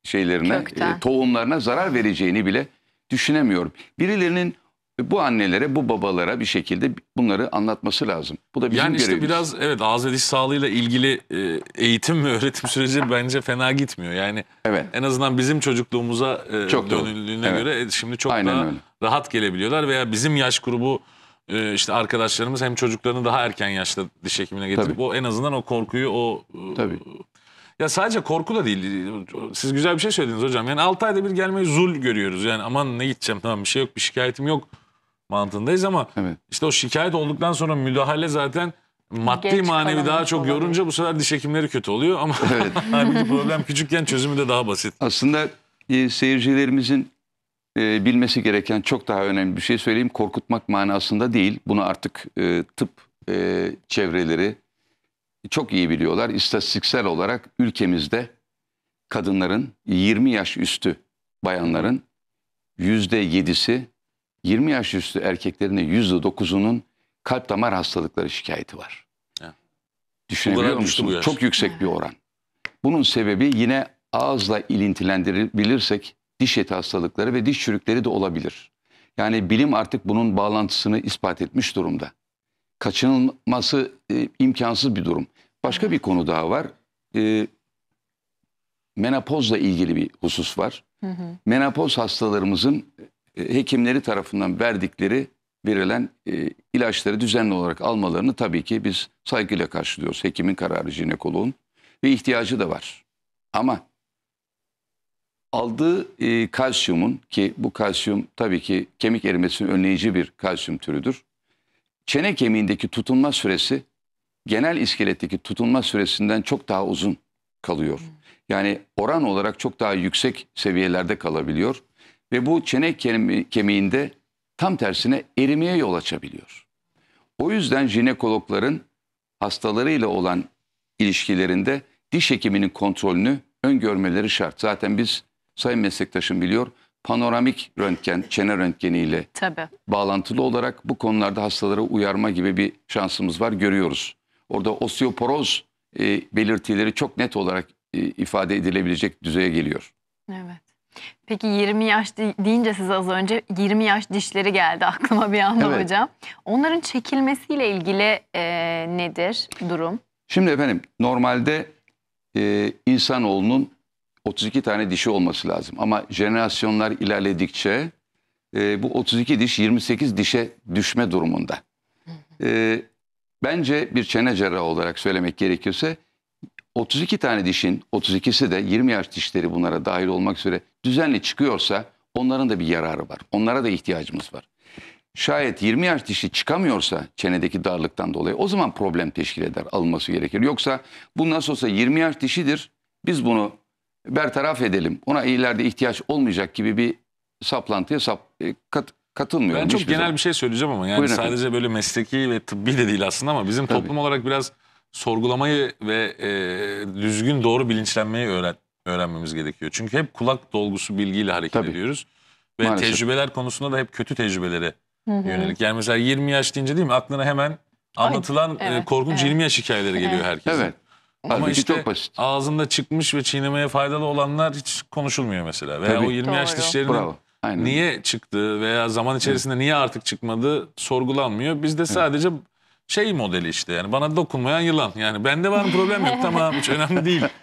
şeylerine, e, tohumlarına zarar vereceğini bile düşünemiyorum. Birilerinin bu annelere, bu babalara bir şekilde bunları anlatması lazım. Bu da bizim Yani işte görevimiz. biraz evet ağız ve diş sağlığıyla ilgili e, eğitim ve öğretim süreci *laughs* bence fena gitmiyor. Yani evet. en azından bizim çocukluğumuza e, çok dönüldüğüne evet. göre e, şimdi çok Aynen daha öyle. rahat gelebiliyorlar veya bizim yaş grubu e, işte arkadaşlarımız hem çocuklarını daha erken yaşta diş hekimine getirip Tabii. o en azından o korkuyu o e, Tabii. Ya sadece korku da değil. Siz güzel bir şey söylediniz hocam. Yani 6 ayda bir gelmeyi zul görüyoruz. Yani aman ne gideceğim tamam bir şey yok bir şikayetim yok mantığındayız ama evet. işte o şikayet olduktan sonra müdahale zaten maddi Geç manevi daha çok olabilir. yorunca bu sefer diş hekimleri kötü oluyor ama evet. *laughs* halbuki hani problem küçükken çözümü de daha basit. Aslında e, seyircilerimizin e, bilmesi gereken çok daha önemli bir şey söyleyeyim. Korkutmak manasında değil. Bunu artık e, tıp e, çevreleri çok iyi biliyorlar. İstatistiksel olarak ülkemizde kadınların 20 yaş üstü bayanların %7'si 20 yaş üstü erkeklerin de %9'unun kalp damar hastalıkları şikayeti var. Ya. Düşünebiliyor musunuz? Çok yüksek bir oran. Bunun sebebi yine ağızla ilintilendirebilirsek diş eti hastalıkları ve diş çürükleri de olabilir. Yani bilim artık bunun bağlantısını ispat etmiş durumda. Kaçınılması e, imkansız bir durum. Başka bir konu daha var. E, menopozla ilgili bir husus var. Hı hı. Menopoz hastalarımızın e, hekimleri tarafından verdikleri verilen e, ilaçları düzenli olarak almalarını tabii ki biz saygıyla karşılıyoruz. Hekimin kararı jinekoloğun ve ihtiyacı da var. Ama aldığı e, kalsiyumun ki bu kalsiyum tabii ki kemik erimesini önleyici bir kalsiyum türüdür. Çene kemiğindeki tutunma süresi genel iskeletteki tutunma süresinden çok daha uzun kalıyor. Hmm. Yani oran olarak çok daha yüksek seviyelerde kalabiliyor. Ve bu çene kemiğinde tam tersine erimeye yol açabiliyor. O yüzden jinekologların hastalarıyla olan ilişkilerinde diş hekiminin kontrolünü öngörmeleri şart. Zaten biz sayın meslektaşım biliyor panoramik röntgen, çene röntgeniyle Tabii. bağlantılı olarak bu konularda hastalara uyarma gibi bir şansımız var görüyoruz. Orada osteoporoz e, belirtileri çok net olarak e, ifade edilebilecek düzeye geliyor. Evet. Peki 20 yaş deyince siz az önce 20 yaş dişleri geldi aklıma bir anda evet. hocam. Onların çekilmesiyle ilgili e, nedir durum? Şimdi efendim normalde e, insanoğlunun 32 tane dişi olması lazım. Ama jenerasyonlar ilerledikçe e, bu 32 diş 28 dişe düşme durumunda. E, bence bir çene cerrahı olarak söylemek gerekirse 32 tane dişin 32'si de 20 yaş dişleri bunlara dahil olmak üzere düzenli çıkıyorsa onların da bir yararı var. Onlara da ihtiyacımız var. Şayet 20 yaş dişi çıkamıyorsa çenedeki darlıktan dolayı o zaman problem teşkil eder alınması gerekir. Yoksa bu nasıl olsa 20 yaş dişidir biz bunu bertaraf edelim ona ileride ihtiyaç olmayacak gibi bir saplantıya sap, e, kat, katılmıyorum. Ben çok genel zaman. bir şey söyleyeceğim ama yani Buyurun sadece efendim. böyle mesleki ve tıbbi de değil aslında ama bizim Tabii. toplum olarak biraz sorgulamayı ve e, düzgün doğru bilinçlenmeyi öğren, öğrenmemiz gerekiyor. Çünkü hep kulak dolgusu bilgiyle hareket Tabii. ediyoruz. Ve Maalesef. tecrübeler konusunda da hep kötü tecrübelere Hı-hı. yönelik. Yani mesela 20 yaş deyince değil mi aklına hemen anlatılan Ay, e, evet, e, korkunç evet. 20 yaş hikayeleri geliyor evet. herkese. Evet. Ama işte çok basit. ağzında çıkmış ve çiğnemeye faydalı olanlar hiç konuşulmuyor mesela. Veya Tabii. o 20 Doğru. yaş dişlerinin Bravo. Aynen. niye çıktığı veya zaman içerisinde evet. niye artık çıkmadığı sorgulanmıyor. Biz de sadece... Evet şey modeli işte yani bana dokunmayan yılan. Yani bende var mı problem yok tamam hiç önemli değil. *laughs*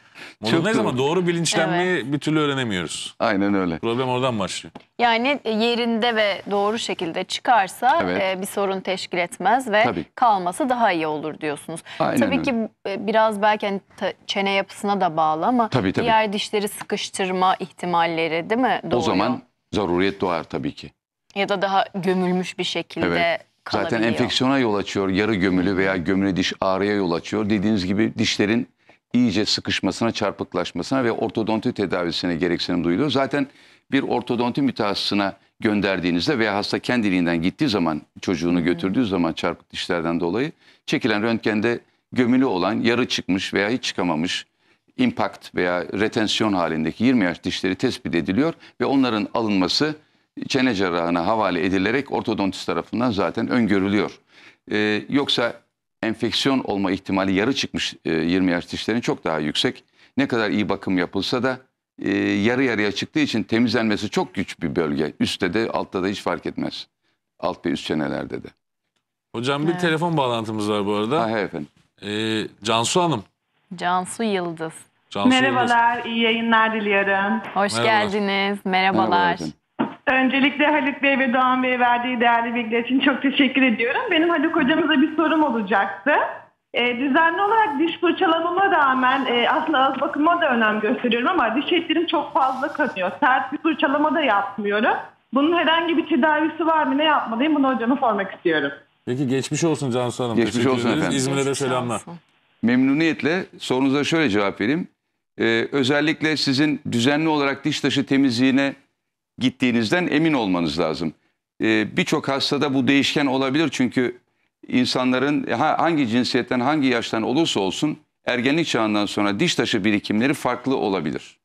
Model Çok ne doğru. zaman doğru bilinçlenmeyi bir türlü öğrenemiyoruz. Aynen öyle. Problem oradan başlıyor. Yani e, yerinde ve doğru şekilde çıkarsa Evet. e, bir sorun teşkil etmez ve Tabii. kalması daha iyi olur diyorsunuz. Aynen tabii öyle. ki e, biraz belki hani çene yapısına da bağlı ama tabii. diğer dişleri sıkıştırma ihtimalleri değil mi? Doğuyor. O zaman zaruriyet doğar tabii ki. ya da daha gömülmüş bir şekilde Evet. Zaten enfeksiyona yol açıyor. Yarı gömülü veya gömülü diş ağrıya yol açıyor. Dediğiniz gibi dişlerin iyice sıkışmasına, çarpıklaşmasına ve ortodonti tedavisine gereksinim duyuluyor. Zaten bir ortodonti mütehassısına gönderdiğinizde veya hasta kendiliğinden gittiği zaman çocuğunu götürdüğü zaman çarpık dişlerden dolayı çekilen röntgende gömülü olan yarı çıkmış veya hiç çıkamamış impact veya retensyon halindeki 20 yaş dişleri tespit ediliyor ve onların alınması çene cerrahına havale edilerek ortodontist tarafından zaten öngörülüyor. Ee, yoksa enfeksiyon olma ihtimali yarı çıkmış e, 20 yaş dişlerin çok daha yüksek. Ne kadar iyi bakım yapılsa da e, yarı yarıya çıktığı için temizlenmesi çok güç bir bölge. Üstte de altta da hiç fark etmez. Alt ve üst çenelerde de. Hocam bir evet. telefon bağlantımız var bu arada. Ha, efendim. Ee, Cansu Hanım. Cansu Yıldız. Cansu Merhabalar, Yıldız. iyi yayınlar diliyorum. Hoş Merhabalar. geldiniz, merhabalar. merhabalar Öncelikle Haluk Bey ve Doğan Bey verdiği değerli bilgiler için çok teşekkür ediyorum. Benim Haluk hocamıza bir sorum olacaktı. E, düzenli olarak diş fırçalamama rağmen e, aslında ağız bakıma da önem gösteriyorum ama diş etlerim çok fazla kanıyor. Sert bir fırçalama da yapmıyorum. Bunun herhangi bir tedavisi var mı ne yapmalıyım bunu hocama sormak istiyorum. Peki geçmiş olsun Cansu Hanım. Geçmiş olsun efendim. İzmir'e de selamlar. Memnuniyetle sorunuza şöyle cevap vereyim. Ee, özellikle sizin düzenli olarak diş taşı temizliğine gittiğinizden emin olmanız lazım. E, Birçok hastada bu değişken olabilir çünkü insanların hangi cinsiyetten hangi yaştan olursa olsun ergenlik çağından sonra diş taşı birikimleri farklı olabilir.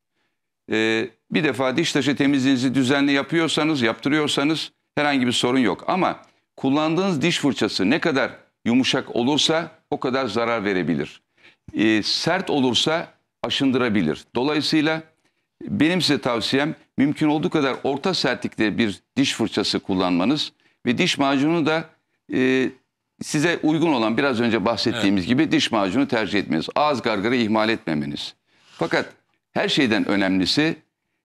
Ee, bir defa diş taşı temizliğinizi düzenli yapıyorsanız, yaptırıyorsanız herhangi bir sorun yok. Ama kullandığınız diş fırçası ne kadar yumuşak olursa o kadar zarar verebilir. Ee, sert olursa aşındırabilir. Dolayısıyla benim size tavsiyem mümkün olduğu kadar orta sertlikte bir diş fırçası kullanmanız ve diş macunu da e, size uygun olan biraz önce bahsettiğimiz evet. gibi diş macunu tercih etmeniz. Ağız gargara ihmal etmemeniz. Fakat her şeyden önemlisi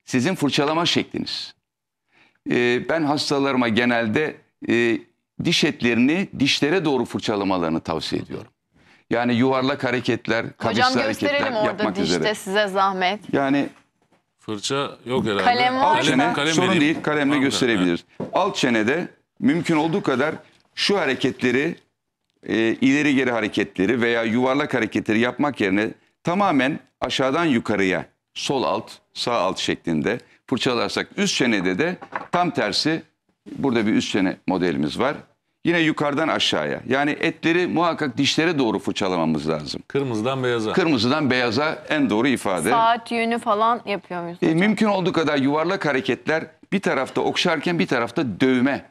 sizin fırçalama şekliniz. E, ben hastalarıma genelde e, diş etlerini dişlere doğru fırçalamalarını tavsiye ediyorum. Yani yuvarlak hareketler, kavisli hareketler yapmak üzere. Hocam gösterelim orada dişte üzere. size zahmet. Yani Fırça yok herhalde. Kalem var Alt çene kalem sorun değil kalemle Tamam, gösterebiliriz. Alt çenede mümkün olduğu kadar şu hareketleri e, ileri geri hareketleri veya yuvarlak hareketleri yapmak yerine tamamen aşağıdan yukarıya sol alt sağ alt şeklinde fırçalarsak üst çenede de tam tersi burada bir üst çene modelimiz var. Yine yukarıdan aşağıya. Yani etleri muhakkak dişlere doğru fırçalamamız lazım. Kırmızıdan beyaza. Kırmızıdan beyaza en doğru ifade. Saat yönü falan yapıyor muyuz? E, mümkün olduğu kadar yuvarlak hareketler bir tarafta okşarken bir tarafta dövme.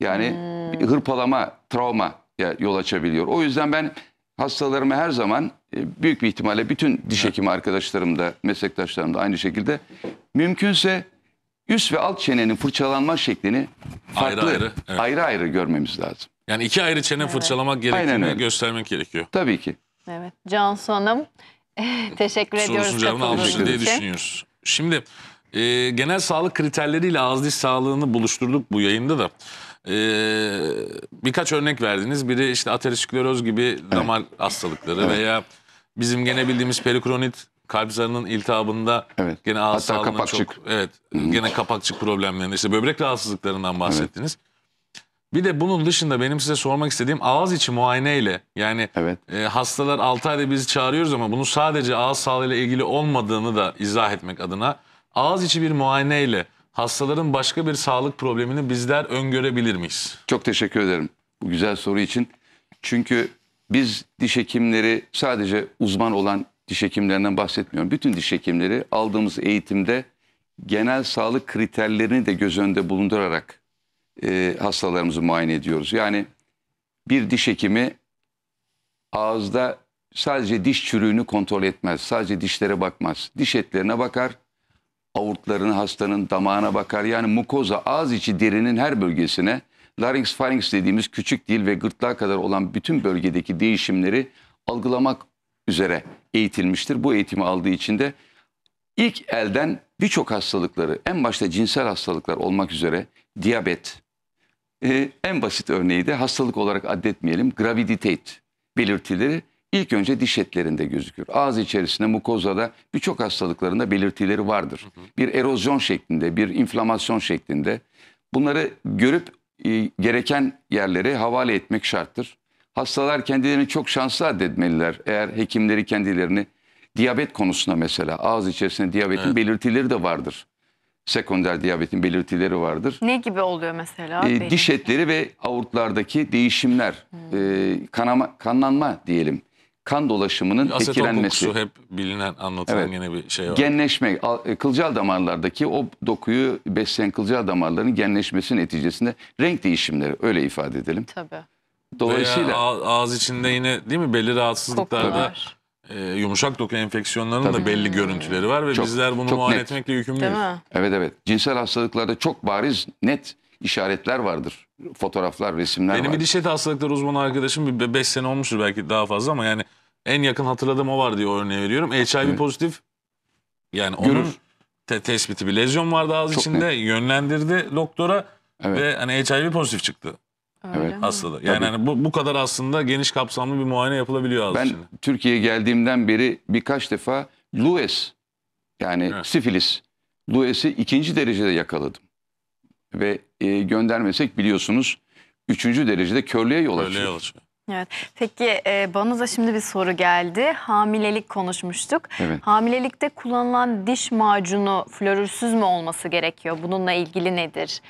Yani hmm. hırpalama, travma yol açabiliyor. O yüzden ben hastalarımı her zaman e, büyük bir ihtimalle bütün diş hekimi arkadaşlarım da, meslektaşlarım da aynı şekilde mümkünse Üst ve alt çenenin fırçalanma şeklini farklı ayrı ayrı, evet. ayrı, ayrı görmemiz lazım. Yani iki ayrı çene evet. fırçalamak gerektiğini göstermek gerekiyor. Tabii ki. Evet. Cansu Hanım *laughs* teşekkür Sorusun ediyoruz. Sorusun cevabını almıştır diye düşünüyoruz. Şimdi e, genel sağlık kriterleriyle ağız diş sağlığını buluşturduk bu yayında da. E, birkaç örnek verdiniz. Biri işte ateroskleroz gibi damar evet. hastalıkları evet. veya bizim gene bildiğimiz perikronit kalp zarının iltihabında evet. gene ağız Hatta kapakçık. Çok, evet. Hmm. Gene kapakçık problemlerinde işte böbrek rahatsızlıklarından bahsettiniz. Evet. Bir de bunun dışında benim size sormak istediğim ağız içi muayeneyle yani evet. e, hastalar 6 ayda bizi çağırıyoruz ama bunu sadece ağız sağlığıyla ilgili olmadığını da izah etmek adına ağız içi bir muayeneyle hastaların başka bir sağlık problemini bizler öngörebilir miyiz? Çok teşekkür ederim bu güzel soru için. Çünkü biz diş hekimleri sadece uzman olan diş hekimlerinden bahsetmiyorum. Bütün diş hekimleri aldığımız eğitimde genel sağlık kriterlerini de göz önünde bulundurarak e, hastalarımızı muayene ediyoruz. Yani bir diş hekimi ağızda sadece diş çürüğünü kontrol etmez. Sadece dişlere bakmaz. Diş etlerine bakar. Avurtlarına, hastanın damağına bakar. Yani mukoza, ağız içi derinin her bölgesine larynx pharynx dediğimiz küçük dil ve gırtlağa kadar olan bütün bölgedeki değişimleri algılamak üzere eğitilmiştir. Bu eğitimi aldığı için de ilk elden birçok hastalıkları, en başta cinsel hastalıklar olmak üzere diyabet, ee, en basit örneği de hastalık olarak adetmeyelim, graviditate belirtileri ilk önce diş etlerinde gözükür. Ağız içerisinde mukozada birçok hastalıklarında belirtileri vardır. Hı hı. Bir erozyon şeklinde, bir inflamasyon şeklinde bunları görüp e, gereken yerlere havale etmek şarttır. Hastalar kendilerini çok şanslı addetmeliler. Eğer hekimleri kendilerini diyabet konusunda mesela ağız içerisinde diyabetin evet. belirtileri de vardır. Sekonder diyabetin belirtileri vardır. Ne gibi oluyor mesela? Ee, diş etleri ve avurtlardaki değişimler, hmm. e, kanama, kanlanma diyelim kan dolaşımının Aseton etkilenmesi. Aseton hep bilinen anlatılan evet. yine bir şey var. Genleşme, e, kılcal damarlardaki o dokuyu besleyen kılcal damarların genleşmesi neticesinde renk değişimleri öyle ifade edelim. Tabii. Dolayısıyla Veya ağız içinde yine değil mi belli rahatsızlıklarda Kokular. e, yumuşak doku enfeksiyonlarının da Tabii. belli görüntüleri var ve Çok- bizler bunu çok muayene net. etmekle Değil yükümlüyüz. mi? Evet evet. Cinsel hastalıklarda çok bariz net işaretler vardır. Fotoğraflar, resimler Benim bir vardır. diş eti hastalıkları uzmanı arkadaşım bir 5 sene olmuştur belki daha fazla ama yani en yakın hatırladığım o var diye örneği veriyorum. HIV Evet. pozitif yani onun Görür. te- tespiti bir lezyon vardı ağız Çok içinde yönlendirdi doktora Evet. ve hani HIV pozitif çıktı. Öyle evet. mi? Hastalığı. Yani hani bu, bu kadar aslında geniş kapsamlı bir muayene yapılabiliyor aslında. Ben içinde. Türkiye'ye geldiğimden beri birkaç defa Lues yani Evet. sifilis Lues'i ikinci derecede yakaladım. Ve e, göndermesek biliyorsunuz üçüncü derecede körlüğe yol Öyle açıyor. yol açıyor. Evet. Peki e, da şimdi bir soru geldi. Hamilelik konuşmuştuk. Evet. Hamilelikte kullanılan diş macunu florürsüz mü olması gerekiyor? Bununla ilgili nedir?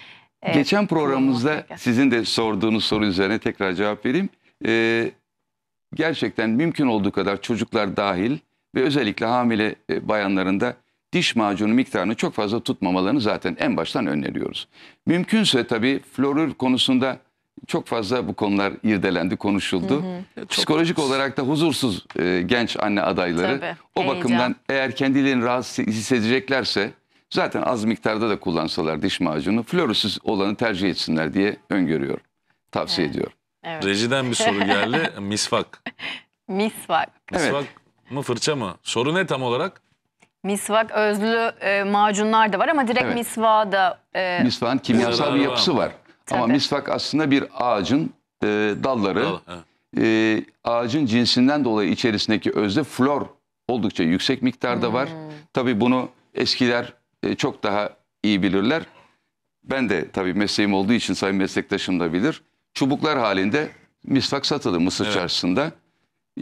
Geçen programımızda sizin de sorduğunuz soru üzerine tekrar cevap vereyim. Ee, gerçekten mümkün olduğu kadar çocuklar dahil ve özellikle hamile e, bayanlarında diş macunu miktarını çok fazla tutmamalarını zaten en baştan öneriyoruz. Mümkünse tabii florür konusunda çok fazla bu konular irdelendi, konuşuldu. Hı hı. Psikolojik çok... olarak da huzursuz e, genç anne adayları. Tabii, o heyecan. bakımdan eğer kendilerini rahatsız hissedeceklerse Zaten az miktarda da kullansalar diş macunu florüsüz olanı tercih etsinler diye öngörüyorum. Tavsiye Evet. ediyorum. Evet. Rejiden bir soru geldi. *laughs* Misvak. Misvak. Misvak mı fırça mı? Soru ne tam olarak? Misvak özlü e, macunlar da var ama direkt Evet. misvağa da e, Misvak'ın kimyasal bir yapısı mı? var. Ama misvak aslında bir ağacın e, dalları. Al, e, ağacın cinsinden dolayı içerisindeki özde flor oldukça yüksek miktarda var. Hmm. Tabii bunu eskiler e, çok daha iyi bilirler. Ben de tabii mesleğim olduğu için sayın meslektaşım da bilir. Çubuklar halinde misvak satılır Mısır evet. çarşısında.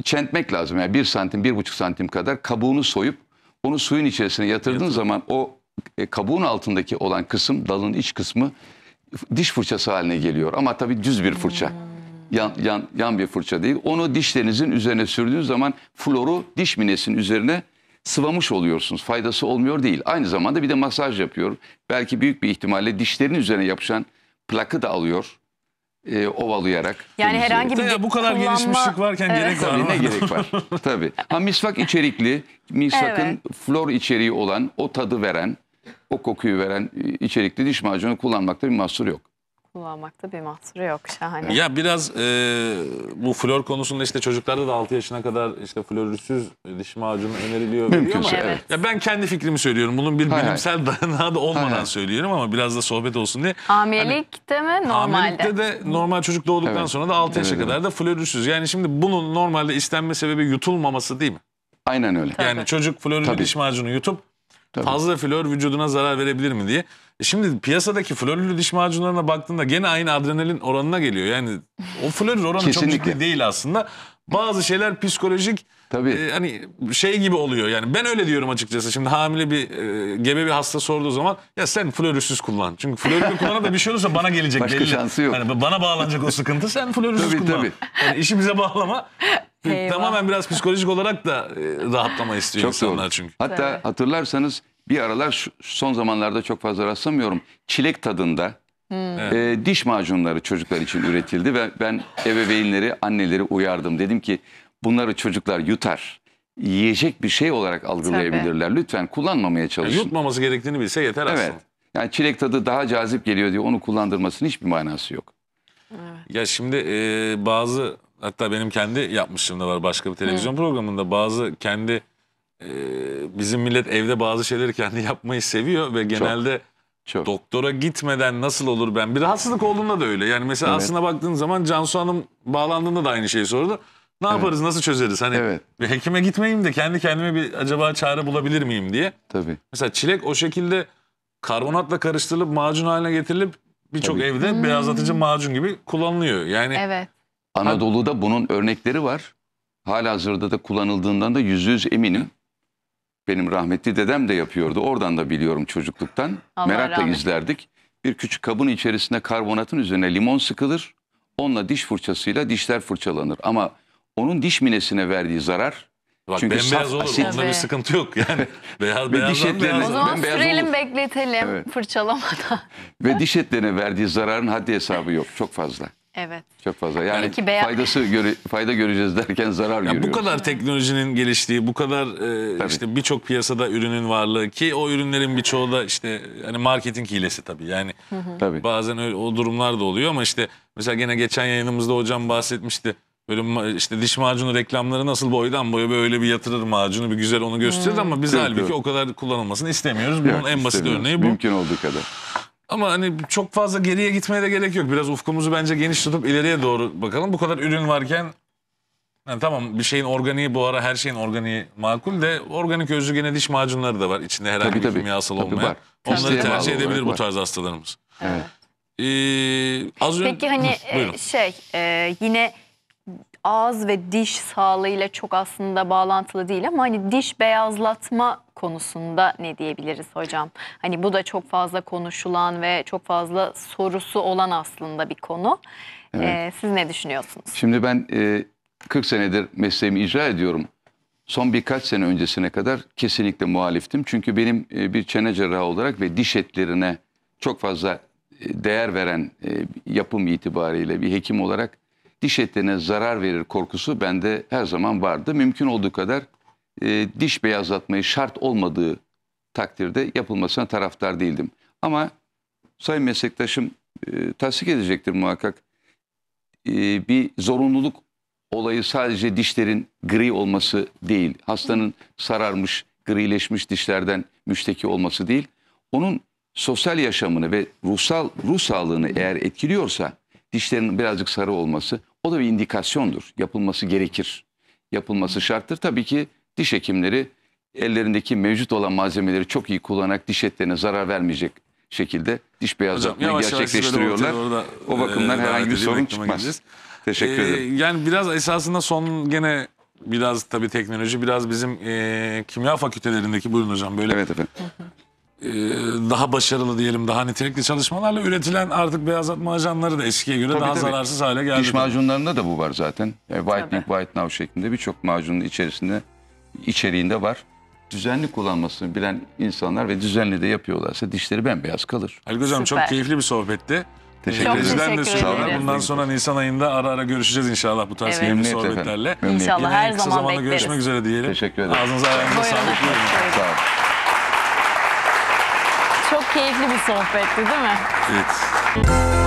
Çentmek lazım. Yani bir santim, bir buçuk santim kadar kabuğunu soyup onu suyun içerisine yatırdığın Yatır. zaman o e, kabuğun altındaki olan kısım, dalın iç kısmı diş fırçası haline geliyor. Ama tabii düz bir fırça. Yan, yan, yan bir fırça değil. Onu dişlerinizin üzerine sürdüğünüz zaman floru diş minesinin üzerine sıvamış oluyorsunuz. Faydası olmuyor değil. Aynı zamanda bir de masaj yapıyor. Belki büyük bir ihtimalle dişlerin üzerine yapışan plakı da alıyor. E, ovalayarak. Yani herhangi bir bu kadar kullanma... gelişmişlik varken evet. gerek var mı? Ne gerek var? *laughs* Tabii. Ha misvak içerikli, misvakın evet. flor içeriği olan, o tadı veren, o kokuyu veren e, içerikli diş macunu kullanmakta bir mahsur yok kullanmakta bir mahsuru yok. Şahane. Ya biraz e, bu flor konusunda işte çocuklarda da 6 yaşına kadar işte florürsüz diş macunu öneriliyor. Mümkünse şey, ama evet. Ya ben kendi fikrimi söylüyorum. Bunun bir hay bilimsel hay. *laughs* dayanağı da olmadan hay söylüyorum ama biraz da sohbet olsun diye. Hamilelikte hani, mi normalde? Hamilelikte de normal çocuk doğduktan evet. sonra da 6 yaşa evet. kadar da florürsüz. Yani şimdi bunun normalde istenme sebebi yutulmaması değil mi? Aynen öyle. Yani Tabii. çocuk florürlü diş macunu yutup Tabii. fazla flor vücuduna zarar verebilir mi diye. Şimdi piyasadaki florürlü diş macunlarına baktığında gene aynı adrenalin oranına geliyor. Yani o florür oranı Kesinlikle. çok ciddi değil aslında. Bazı şeyler psikolojik Tabii. E, hani şey gibi oluyor yani ben öyle diyorum açıkçası. Şimdi hamile bir e, gebe bir hasta sorduğu zaman ya sen florüsüz kullan. Çünkü florürlü kullanan da bir şey olursa bana gelecek. Başka belli. şansı yok. Yani bana bağlanacak o sıkıntı sen florüsüz tabii, kullan. Tabii. Yani işi bize bağlama. Eyvah. Tamamen biraz psikolojik olarak da e, rahatlama istiyor Çok insanlar doğru. çünkü. Hatta hatırlarsanız bir aralar son zamanlarda çok fazla rastlamıyorum. Çilek tadında Evet. Hmm. e, diş macunları çocuklar için üretildi ve ben ebeveynleri, anneleri uyardım. Dedim ki bunları çocuklar yutar. Yiyecek bir şey olarak algılayabilirler. Lütfen kullanmamaya Yani e, çalışın. yutmaması gerektiğini bilse yeter aslında. evet. Yani çilek tadı daha cazip geliyor diye onu kullandırmasının hiçbir manası yok. Ya şimdi e, bazı hatta benim kendi yapmışlığım da var başka bir televizyon programında bazı kendi ee, bizim millet evde bazı şeyleri kendi yapmayı seviyor ve genelde Çok. doktora gitmeden nasıl olur ben? Bir rahatsızlık olduğunda da öyle. Yani mesela Evet. aslına baktığın zaman Cansu Hanım bağlandığında da aynı şeyi sordu. Ne yaparız, nasıl çözeriz? Hani Evet. bir hekime gitmeyeyim de kendi kendime bir acaba çare bulabilir miyim diye. Tabii. Mesela çilek o şekilde karbonatla karıştırılıp macun haline getirilip birçok Tabii. evde hmm. beyazlatıcı macun gibi kullanılıyor. Yani Evet. Anadolu'da bunun örnekleri var. hala Halihazırda da kullanıldığından da yüzde yüz eminim. Benim rahmetli dedem de yapıyordu. Oradan da biliyorum çocukluktan. Allah Merakla rahmet. izlerdik. Bir küçük kabın içerisinde karbonatın üzerine limon sıkılır. Onunla diş fırçasıyla dişler fırçalanır. Ama onun diş minesine verdiği zarar Bak Çünkü bembeyaz olur. Asit. Onda bir sıkıntı yok. Yani beyaz *laughs* beyaz diş etlerine, O zaman bembeyaz sürelim olur. bekletelim Evet. fırçalamadan. Ve diş etlerine verdiği zararın haddi hesabı yok. Çok fazla. Evet. Çok fazla. Yani Belki faydası göre, fayda göreceğiz derken zarar Ya görüyoruz. bu kadar teknolojinin geliştiği, bu kadar e, işte birçok piyasada ürünün varlığı ki o ürünlerin birçoğu da işte hani marketing hilesi tabii. Yani Tabii. bazen öyle o durumlar da oluyor ama işte mesela gene geçen yayınımızda hocam bahsetmişti. Böyle işte diş macunu reklamları nasıl boydan boya böyle bir yatırır macunu bir güzel onu gösterir hmm. ama biz Tabii, halbuki tabii. o kadar kullanılmasını istemiyoruz. Bunun Yok, en basit örneği bu. Mümkün olduğu kadar. Ama hani çok fazla geriye gitmeye de gerek yok. Biraz ufkumuzu bence geniş tutup ileriye doğru bakalım. Bu kadar ürün varken yani tamam bir şeyin organiği bu ara her şeyin organiği makul de organik özlü gene diş macunları da var. İçinde herhangi Tabii, bir tabii. kimyasal Tabii, olmayan. var. Onları İsteğe tercih edebilir bu tarz hastalarımız. Evet. Ee, az önce Peki hani e, şey e, yine ağız ve diş sağlığıyla çok aslında bağlantılı değil ama hani diş beyazlatma konusunda ne diyebiliriz hocam? Hani bu da çok fazla konuşulan ve çok fazla sorusu olan aslında bir konu. Ee, evet. Ee, siz ne düşünüyorsunuz? Şimdi ben e, 40 senedir mesleğimi icra ediyorum. Son birkaç sene öncesine kadar kesinlikle muhaliftim. Çünkü benim e, bir çene cerrahı olarak ve diş etlerine çok fazla e, değer veren e, yapım itibariyle bir hekim olarak diş etlerine zarar verir korkusu bende her zaman vardı. Mümkün olduğu kadar e, diş beyazlatmayı şart olmadığı takdirde yapılmasına taraftar değildim. Ama sayın meslektaşım e, tasdik edecektir muhakkak. E, bir zorunluluk olayı sadece dişlerin gri olması değil. Hastanın sararmış, grileşmiş dişlerden müşteki olması değil. Onun sosyal yaşamını ve ruhsal ruh sağlığını eğer etkiliyorsa dişlerin birazcık sarı olması o da bir indikasyondur. Yapılması gerekir. Yapılması şarttır. Tabii ki diş hekimleri ellerindeki mevcut olan malzemeleri çok iyi kullanarak diş etlerine zarar vermeyecek şekilde diş beyazlatmayı gerçekleştiriyorlar. Orada, o bakımdan e, herhangi bir sorun çıkmaz. Gideceğiz. Teşekkür ee, ederim. Yani biraz esasında son gene biraz tabii teknoloji biraz bizim e, kimya fakültelerindeki buyurun hocam böyle. Evet efendim. Ee, daha başarılı diyelim daha nitelikli çalışmalarla üretilen artık beyazlatma ajanları da eskiye göre Tabii, daha tabii. zararsız hale geldi. Diş macunlarında da bu var zaten. Yani e, whitening, white now şeklinde birçok macunun içerisinde içeriğinde var. Düzenli kullanmasını bilen insanlar ve düzenli de yapıyorlarsa dişleri bembeyaz kalır. Halil Hocam Süper. çok keyifli bir sohbetti. Teşekkür ee, ederim. Bizden de sürekli bundan sonra Nisan ayında ara ara görüşeceğiz inşallah bu tarz keyifli Memnuniyet sohbetlerle. Efendim. İnşallah Yine her zaman bekleriz. görüşmek üzere diyelim. Teşekkür ederim. Ağzınıza ayağınıza sağlık. Sağ olun. Çok keyifli bir sohbetti değil mi? Evet.